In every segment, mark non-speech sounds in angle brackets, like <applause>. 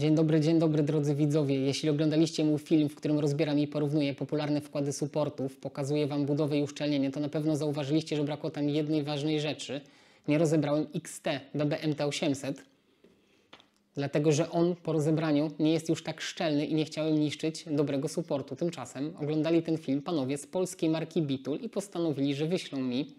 Dzień dobry, dzień dobry drodzy widzowie. Jeśli oglądaliście mój film, w którym rozbieram i porównuję popularne wkłady supportów, pokazuję Wam budowę i uszczelnienie, to na pewno zauważyliście, że brakło tam jednej ważnej rzeczy. Nie rozebrałem XT BBMT800, dlatego że on po rozebraniu nie jest już tak szczelny i nie chciałem niszczyć dobrego supportu. Tymczasem oglądali ten film panowie z polskiej marki Bitul i postanowili, że wyślą mi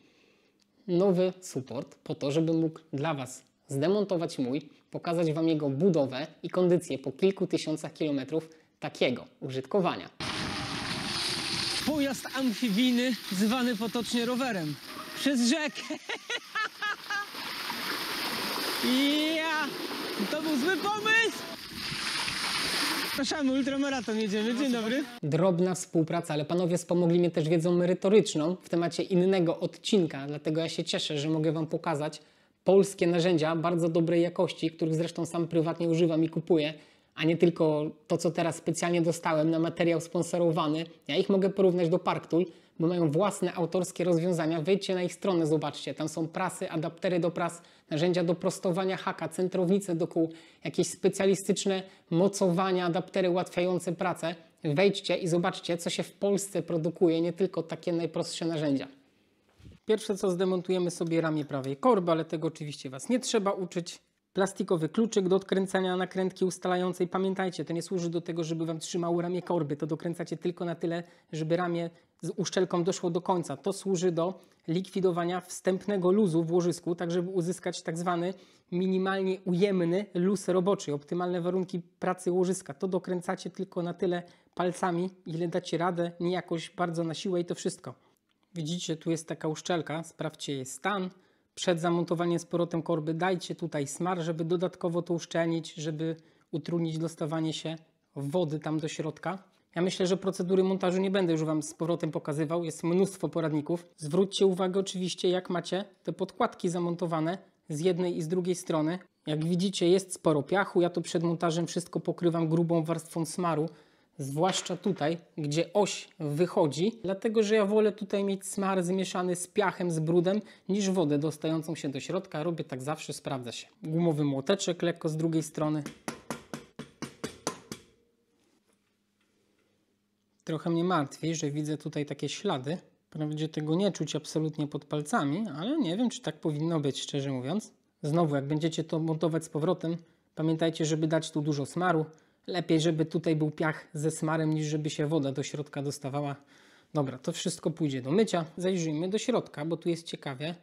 nowy support po to, żebym mógł dla Was zdemontować mój, pokazać Wam jego budowę i kondycję po kilku tysiącach kilometrów takiego użytkowania. Pojazd amfibijny zwany potocznie rowerem. Przez rzekę. <laughs> ja! To był zły pomysł! Zapraszamy, ultramaraton jedziemy. Dzień dobry. Drobna współpraca, ale panowie wspomogli mnie też wiedzą merytoryczną w temacie innego odcinka, dlatego ja się cieszę, że mogę wam pokazać, polskie narzędzia bardzo dobrej jakości, których zresztą sam prywatnie używam i kupuję, a nie tylko to, co teraz specjalnie dostałem na materiał sponsorowany. Ja ich mogę porównać do Parktool, bo mają własne autorskie rozwiązania. Wejdźcie na ich stronę, zobaczcie. Tam są prasy, adaptery do pras, narzędzia do prostowania haka, centrownice do kół, jakieś specjalistyczne mocowania, adaptery ułatwiające pracę. Wejdźcie i zobaczcie, co się w Polsce produkuje, nie tylko takie najprostsze narzędzia. Pierwsze co zdemontujemy sobie ramię prawej korby, ale tego oczywiście Was nie trzeba uczyć. Plastikowy kluczyk do odkręcania nakrętki ustalającej. Pamiętajcie, to nie służy do tego, żeby Wam trzymało ramię korby. To dokręcacie tylko na tyle, żeby ramię z uszczelką doszło do końca. To służy do likwidowania wstępnego luzu w łożysku, tak żeby uzyskać tak zwany minimalnie ujemny luz roboczy, optymalne warunki pracy łożyska. To dokręcacie tylko na tyle palcami, ile dacie radę, nie jakoś bardzo na siłę i to wszystko. Widzicie, tu jest taka uszczelka, sprawdźcie jej stan. Przed zamontowaniem z powrotem korby dajcie tutaj smar, żeby dodatkowo to uszczelnić, żeby utrudnić dostawanie się wody tam do środka. Ja myślę, że procedury montażu nie będę już Wam z powrotem pokazywał, jest mnóstwo poradników. Zwróćcie uwagę oczywiście jak macie te podkładki zamontowane z jednej i z drugiej strony. Jak widzicie jest sporo piachu, ja to przed montażem wszystko pokrywam grubą warstwą smaru, zwłaszcza tutaj, gdzie oś wychodzi, dlatego że ja wolę tutaj mieć smar zmieszany z piachem, z brudem, niż wodę dostającą się do środka. Robię tak zawsze, sprawdza się. Gumowy młoteczek lekko z drugiej strony. Trochę mnie martwi, że widzę tutaj takie ślady. Prawdzie tego nie czuć absolutnie pod palcami, ale nie wiem, czy tak powinno być, szczerze mówiąc. Znowu, jak będziecie to montować z powrotem, pamiętajcie, żeby dać tu dużo smaru, Lepiej, żeby tutaj był piach ze smarem, niż żeby się woda do środka dostawała. Dobra, to wszystko pójdzie do mycia. Zajrzyjmy do środka, bo tu jest ciekawie.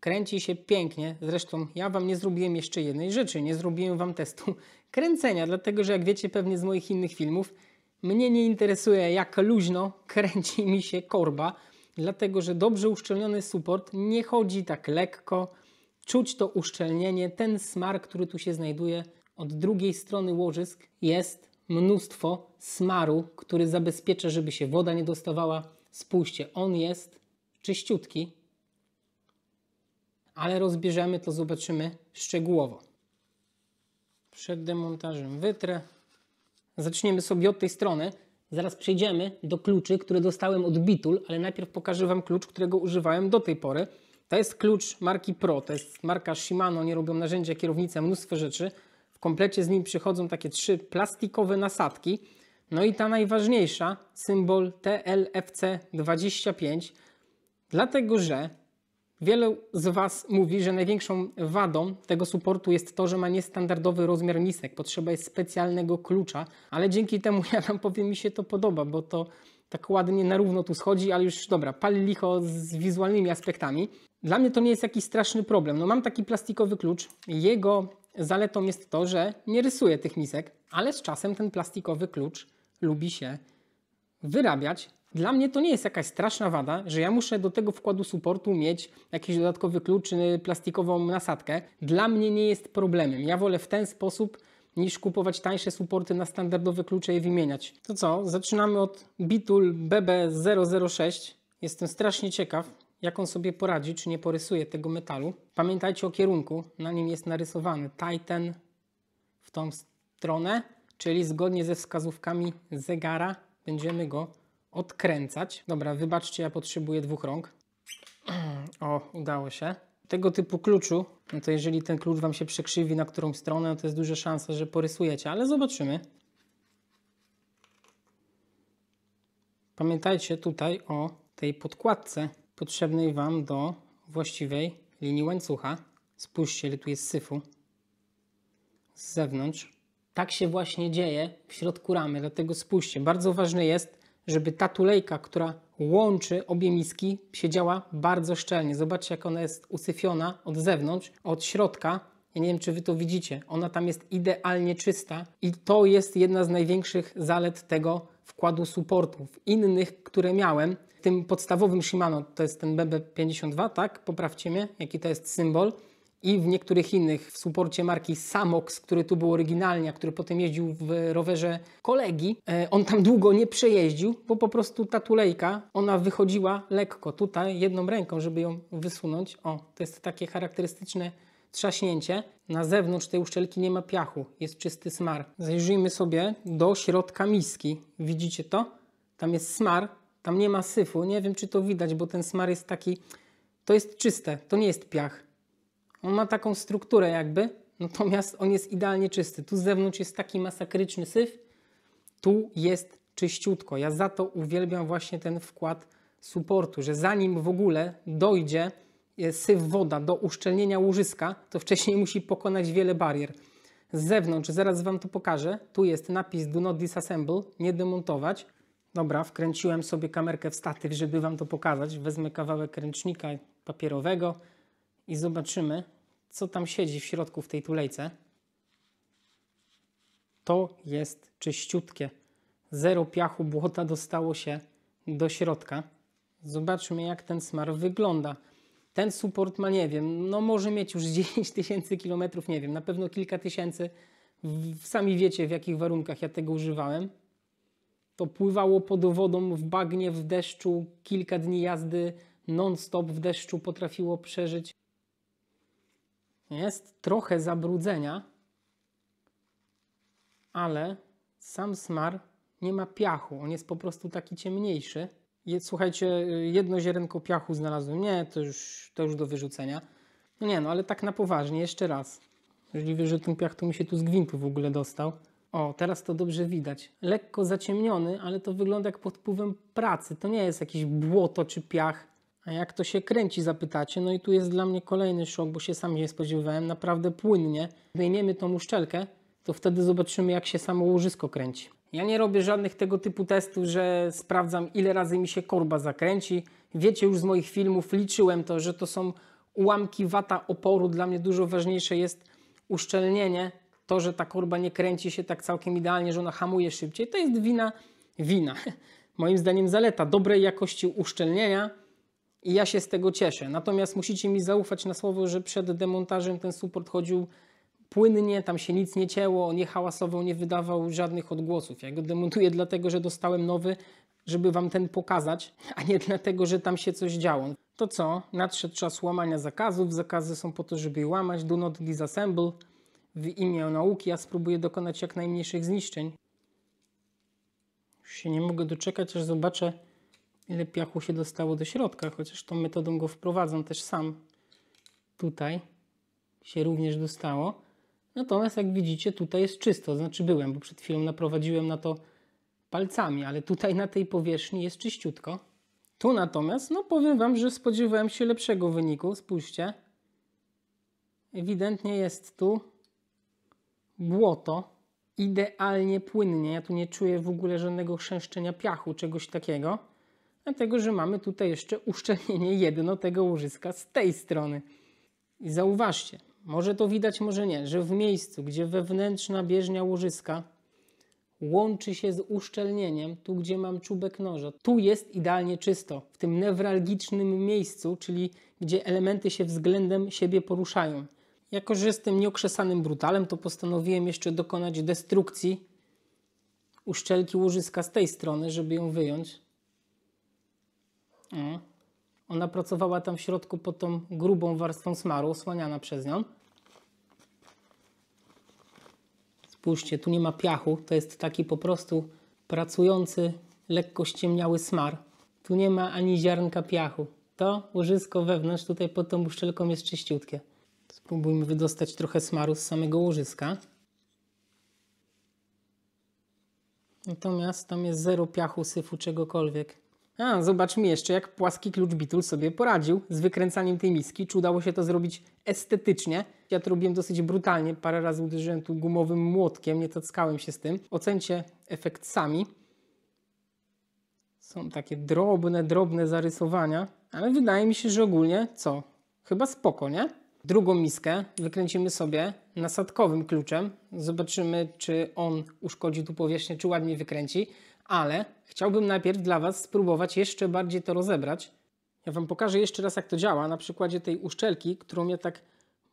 Kręci się pięknie. Zresztą ja Wam nie zrobiłem jeszcze jednej rzeczy. Nie zrobiłem Wam testu <laughs> kręcenia, dlatego że jak wiecie pewnie z moich innych filmów, mnie nie interesuje jak luźno <laughs> kręci mi się korba, dlatego że dobrze uszczelniony suport nie chodzi tak lekko. Czuć to uszczelnienie, ten smar, który tu się znajduje – od drugiej strony łożysk jest mnóstwo smaru, który zabezpiecza, żeby się woda nie dostawała. Spójrzcie, on jest czyściutki, ale rozbierzemy to, zobaczymy szczegółowo. Przed demontażem wytrę. Zaczniemy sobie od tej strony. Zaraz przejdziemy do kluczy, które dostałem od Bitul, ale najpierw pokażę Wam klucz, którego używałem do tej pory. To jest klucz marki Pro, to jest marka Shimano, nie robią narzędzia, kierownica, mnóstwo rzeczy. W komplecie z nim przychodzą takie trzy plastikowe nasadki. No i ta najważniejsza, symbol TLFC25, dlatego że wielu z Was mówi, że największą wadą tego supportu jest to, że ma niestandardowy rozmiar misek. Potrzeba jest specjalnego klucza, ale dzięki temu, <laughs> ja Wam powiem, mi się to podoba, bo to tak ładnie na równo tu schodzi, ale już dobra, pali licho z wizualnymi aspektami. Dla mnie to nie jest jakiś straszny problem. No mam taki plastikowy klucz, jego Zaletą jest to, że nie rysuję tych misek, ale z czasem ten plastikowy klucz lubi się wyrabiać. Dla mnie to nie jest jakaś straszna wada, że ja muszę do tego wkładu supportu mieć jakiś dodatkowy klucz czy plastikową nasadkę. Dla mnie nie jest problemem. Ja wolę w ten sposób niż kupować tańsze supporty na standardowe klucze i wymieniać. To co, zaczynamy od Bitul BB006. Jestem strasznie ciekaw, jak on sobie poradzi, czy nie porysuje tego metalu. Pamiętajcie o kierunku, na nim jest narysowany Titan w tą stronę, czyli zgodnie ze wskazówkami zegara będziemy go odkręcać. Dobra, wybaczcie, ja potrzebuję dwóch rąk. <clears throat> O, udało się. Tego typu kluczu, no to jeżeli ten klucz Wam się przekrzywi na którą stronę, no to jest duża szansa, że porysujecie, ale zobaczymy. Pamiętajcie tutaj o tej podkładce potrzebnej Wam do właściwej linii łańcucha. Spójrzcie, ile tu jest syfu z zewnątrz. Tak się właśnie dzieje w środku ramy, dlatego spójrzcie, bardzo ważne jest, żeby ta tulejka, która łączy obie miski, siedziała bardzo szczelnie. Zobaczcie, jak ona jest usyfiona od zewnątrz, od środka. Ja nie wiem, czy Wy to widzicie. Ona tam jest idealnie czysta i to jest jedna z największych zalet tego wkładu supportu. W innych, które miałem, tym podstawowym Shimano, to jest ten BB52, tak? Poprawcie mnie, jaki to jest symbol. I w niektórych innych, w suporcie marki Samox, który tu był oryginalnie, a który potem jeździł w rowerze kolegi, e, on tam długo nie przejeździł, bo po prostu ta tulejka, ona wychodziła lekko tutaj, jedną ręką, żeby ją wysunąć. O, to jest takie charakterystyczne trzaśnięcie. Na zewnątrz tej uszczelki nie ma piachu, jest czysty smar. Zajrzyjmy sobie do środka miski. Widzicie to? Tam jest smar, tam nie ma syfu. Nie wiem, czy to widać, bo ten smar jest taki... To jest czyste, to nie jest piach. On ma taką strukturę jakby, <laughs> natomiast on jest idealnie czysty. Tu z zewnątrz jest taki masakryczny syf, tu jest czyściutko. Ja za to uwielbiam właśnie ten wkład supportu, że zanim w ogóle dojdzie e, syf woda do uszczelnienia łożyska, to wcześniej musi pokonać wiele barier. Z zewnątrz, zaraz Wam to pokażę, tu jest napis do not disassemble, nie demontować. Dobra, wkręciłem sobie kamerkę w statyw, żeby Wam to pokazać. Wezmę kawałek ręcznika papierowego i zobaczymy, co tam siedzi w środku w tej tulejce. To jest czyściutkie. Zero piachu błota dostało się do środka. Zobaczmy, jak ten smar wygląda. Ten suport ma, nie wiem, no może mieć już 10 <laughs> tysięcy kilometrów, nie wiem, na pewno kilka tysięcy. Sami wiecie, w jakich warunkach ja tego używałem to pływało pod wodą w bagnie, w deszczu, kilka dni jazdy non-stop w deszczu potrafiło przeżyć. Jest trochę zabrudzenia, ale sam smar nie ma piachu. On jest po prostu taki ciemniejszy. słuchajcie, jedno ziarenko piachu znalazłem. Nie, to już, to już do wyrzucenia. No nie, no ale tak na poważnie, jeszcze raz. Możliwe, że ten piach to mi się tu z gwintu w ogóle dostał. O, teraz to dobrze widać. Lekko zaciemniony, ale to wygląda jak pod wpływem pracy. To nie jest jakieś błoto czy piach. A jak to się kręci, zapytacie. No i tu jest dla mnie kolejny szok, bo się sam nie spodziewałem. Naprawdę płynnie. Wyjmiemy tą uszczelkę, to wtedy zobaczymy, jak się samo łożysko kręci. Ja nie robię żadnych tego typu testów, że sprawdzam, ile razy mi się korba zakręci. Wiecie już z moich filmów, liczyłem to, że to są ułamki wata oporu. Dla mnie dużo ważniejsze jest uszczelnienie to, że ta kurba nie kręci się tak całkiem idealnie, że ona hamuje szybciej, to jest wina, wina. <laughs> Moim zdaniem zaleta dobrej jakości uszczelnienia i ja się z tego cieszę. Natomiast musicie mi zaufać na słowo, że przed demontażem ten suport chodził płynnie, tam się nic nie cięło, on nie hałasował, nie wydawał żadnych odgłosów. Ja go demontuję dlatego, że dostałem nowy, żeby wam ten pokazać, a nie dlatego, że tam się coś działo. To co? Nadszedł czas łamania zakazów. Zakazy są po to, żeby je łamać. Do not disassemble w imię nauki ja spróbuję dokonać jak najmniejszych zniszczeń. Już się nie mogę doczekać, aż zobaczę, ile piachu się dostało do środka, chociaż tą metodą go wprowadzam też sam. Tutaj się również dostało. Natomiast jak widzicie, tutaj jest czysto, znaczy byłem, bo przed chwilą naprowadziłem na to palcami, ale tutaj na tej powierzchni jest czyściutko. Tu natomiast, no powiem Wam, że spodziewałem się lepszego wyniku. Spójrzcie. Ewidentnie jest tu błoto idealnie płynnie. Ja tu nie czuję w ogóle żadnego chrzęszczenia piachu, czegoś takiego, dlatego że mamy tutaj jeszcze uszczelnienie jedno tego łożyska z tej strony. I zauważcie, może to widać, może nie, że w miejscu, gdzie wewnętrzna bieżnia łożyska łączy się z uszczelnieniem, tu gdzie mam czubek noża, tu jest idealnie czysto, w tym newralgicznym miejscu, czyli gdzie elementy się względem siebie poruszają. Jako, że jestem nieokrzesanym brutalem, to postanowiłem jeszcze dokonać destrukcji uszczelki łożyska z tej strony, żeby ją wyjąć. O. Ona pracowała tam w środku pod tą grubą warstwą smaru, osłaniana przez nią. Spójrzcie, tu nie ma piachu, to jest taki po prostu pracujący, lekko ściemniały smar. Tu nie ma ani ziarnka piachu. To łożysko wewnątrz tutaj pod tą uszczelką jest czyściutkie. Spróbujmy wydostać trochę smaru z samego łożyska. Natomiast tam jest zero piachu, syfu, czegokolwiek. A, zobaczmy jeszcze, jak płaski klucz Bitul sobie poradził z wykręcaniem tej miski. Czy udało się to zrobić estetycznie? Ja to robiłem dosyć brutalnie. Parę razy uderzyłem tu gumowym młotkiem, nie tackałem się z tym. Ocencie efekt sami. Są takie drobne, drobne zarysowania, ale wydaje mi się, że ogólnie co? Chyba spoko, nie? Drugą miskę wykręcimy sobie nasadkowym kluczem. Zobaczymy, czy on uszkodzi tu powierzchnię, czy ładnie wykręci. Ale chciałbym najpierw dla Was spróbować jeszcze bardziej to rozebrać. Ja Wam pokażę jeszcze raz, jak to działa na przykładzie tej uszczelki, którą ja tak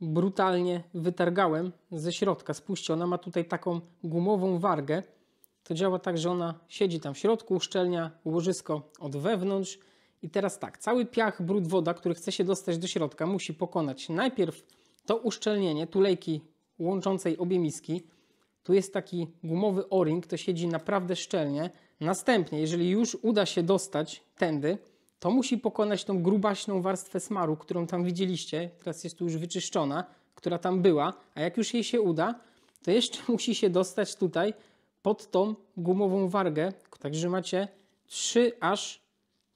brutalnie wytargałem ze środka. Spójrzcie, ona ma tutaj taką gumową wargę. To działa tak, że ona siedzi tam w środku, uszczelnia łożysko od wewnątrz i teraz tak, cały piach brud woda, który chce się dostać do środka, musi pokonać najpierw to uszczelnienie tulejki łączącej obie miski. Tu jest taki gumowy o-ring, to siedzi naprawdę szczelnie. Następnie, jeżeli już uda się dostać tędy, to musi pokonać tą grubaśną warstwę smaru, którą tam widzieliście, teraz jest tu już wyczyszczona, która tam była, a jak już jej się uda, to jeszcze <laughs> musi się dostać tutaj pod tą gumową wargę, także macie 3 aż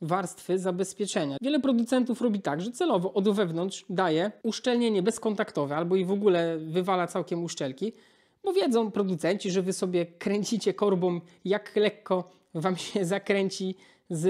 warstwy zabezpieczenia. Wiele producentów robi tak, że celowo od wewnątrz daje uszczelnienie bezkontaktowe albo i w ogóle wywala całkiem uszczelki, bo wiedzą producenci, że wy sobie kręcicie korbą, jak lekko wam się <laughs> zakręci z,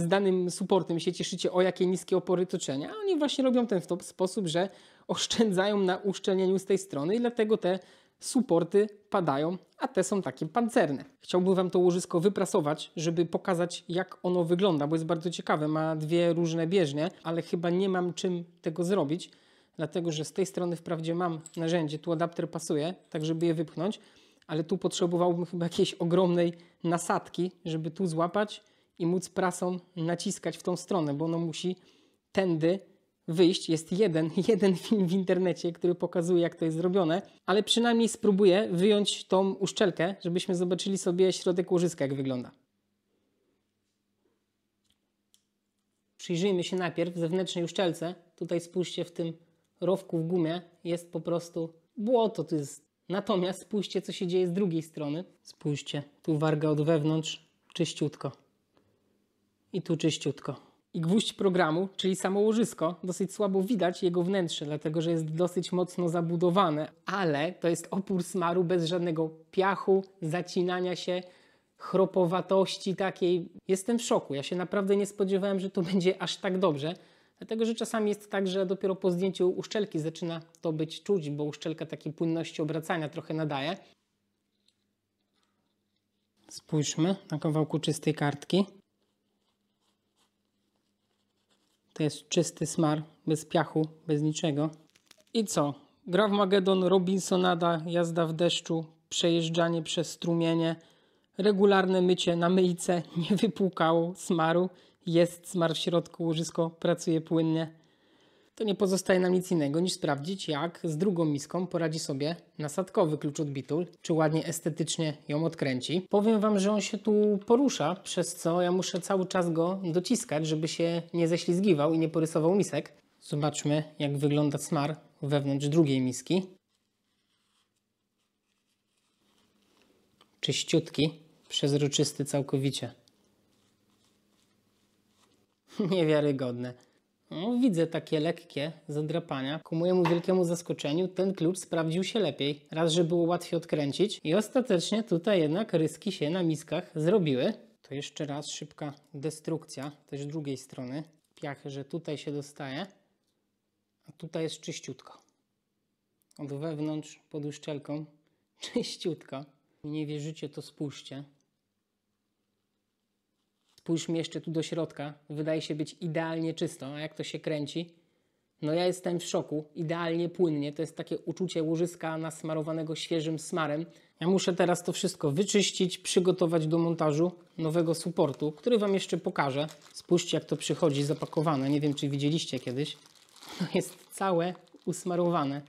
z danym supportem, się cieszycie o jakie niskie opory toczenia. A oni właśnie robią ten w sposób, że oszczędzają na uszczelnieniu z tej strony i dlatego te suporty padają, a te są takie pancerne. Chciałbym Wam to łożysko wyprasować, żeby pokazać jak ono wygląda, bo jest bardzo ciekawe. Ma dwie różne bieżnie, ale chyba nie mam czym tego zrobić, dlatego że z tej strony wprawdzie mam narzędzie, tu adapter pasuje, tak żeby je wypchnąć, ale tu potrzebowałbym chyba jakiejś ogromnej nasadki, żeby tu złapać i móc prasą naciskać w tą stronę, bo ono musi tędy wyjść. Jest jeden, <laughs> jeden film w internecie, który pokazuje, jak to jest zrobione, ale przynajmniej spróbuję wyjąć tą uszczelkę, żebyśmy zobaczyli sobie środek łożyska, jak wygląda. Przyjrzyjmy się najpierw zewnętrznej uszczelce. Tutaj spójrzcie w tym rowku w gumie. Jest po prostu błoto, to jest... Natomiast spójrzcie, co się dzieje z drugiej strony. Spójrzcie, tu warga od wewnątrz, czyściutko. I tu czyściutko i gwóźdź programu, czyli samo łożysko, dosyć słabo widać jego wnętrze, dlatego że jest dosyć mocno zabudowane, ale to jest opór smaru bez żadnego piachu, zacinania się, chropowatości takiej. Jestem w szoku. Ja się naprawdę nie spodziewałem, że to <laughs> będzie aż tak dobrze. Dlatego, że czasami jest tak, że dopiero po zdjęciu uszczelki zaczyna to być czuć, bo uszczelka takiej płynności obracania trochę nadaje. Spójrzmy na kawałku czystej kartki. To jest czysty smar, bez piachu, bez niczego. I co? Gra w Magedon, Robinsonada, jazda w deszczu, przejeżdżanie przez strumienie, regularne mycie na myjce <laughs> nie wypłukało smaru. Jest smar w środku, łożysko pracuje płynnie to nie pozostaje nam nic innego niż sprawdzić, jak z drugą miską poradzi sobie nasadkowy klucz od bitul, czy ładnie estetycznie ją odkręci. Powiem Wam, że on się tu porusza, przez co ja muszę cały czas go dociskać, żeby się nie ześlizgiwał i nie porysował misek. Zobaczmy, jak wygląda smar wewnątrz drugiej miski. Czyściutki, przezroczysty całkowicie. <laughs> Niewiarygodne. No, widzę takie lekkie zadrapania. Ku mojemu wielkiemu zaskoczeniu ten klucz sprawdził się lepiej. Raz, że było łatwiej odkręcić i ostatecznie tutaj jednak ryski się na miskach zrobiły. To jeszcze raz szybka destrukcja, też drugiej strony. Piachy, że tutaj się dostaje, a tutaj jest czyściutko. Od wewnątrz pod uszczelką <laughs> czyściutko. Nie wierzycie, to spójrzcie spójrzmy jeszcze tu do środka, wydaje się być idealnie czysto, a jak to się kręci, no ja jestem w szoku, idealnie płynnie, to jest takie uczucie łożyska nasmarowanego świeżym smarem. Ja muszę teraz to wszystko wyczyścić, przygotować do montażu nowego supportu, który Wam jeszcze pokażę. Spójrzcie jak to przychodzi zapakowane, nie wiem czy widzieliście kiedyś. No jest całe usmarowane.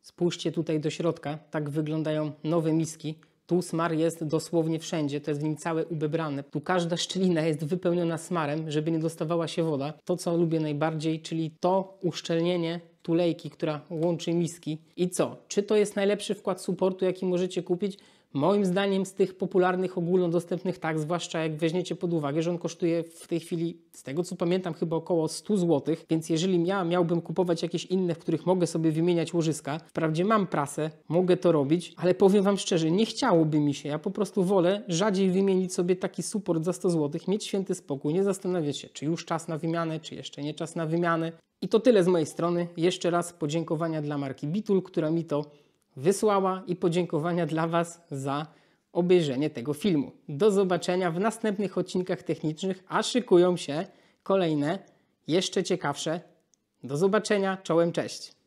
Spójrzcie tutaj do środka, tak wyglądają nowe miski. Tu smar jest dosłownie wszędzie, to jest w nim całe ubebrane. Tu każda szczelina jest wypełniona smarem, żeby nie dostawała się woda. To, co lubię najbardziej, czyli to uszczelnienie tulejki, która łączy miski. I co? Czy to jest najlepszy wkład supportu, jaki możecie kupić? Moim zdaniem z tych popularnych, ogólnodostępnych tak, zwłaszcza jak weźmiecie pod uwagę, że on kosztuje w tej chwili, z tego co pamiętam, chyba około 100 zł, więc jeżeli ja miałbym kupować jakieś inne, w których mogę sobie wymieniać łożyska, wprawdzie mam prasę, mogę to robić, ale powiem Wam szczerze, nie chciałoby mi się, ja po prostu wolę rzadziej wymienić sobie taki suport za 100 zł, mieć święty spokój, nie zastanawiać się, czy już czas na wymianę, czy jeszcze nie czas na wymianę. I to tyle z mojej strony. Jeszcze raz podziękowania dla marki Bitul, która mi to wysłała i podziękowania dla Was za obejrzenie tego filmu. Do zobaczenia w następnych odcinkach technicznych, a szykują się kolejne, jeszcze ciekawsze. Do zobaczenia, czołem, cześć!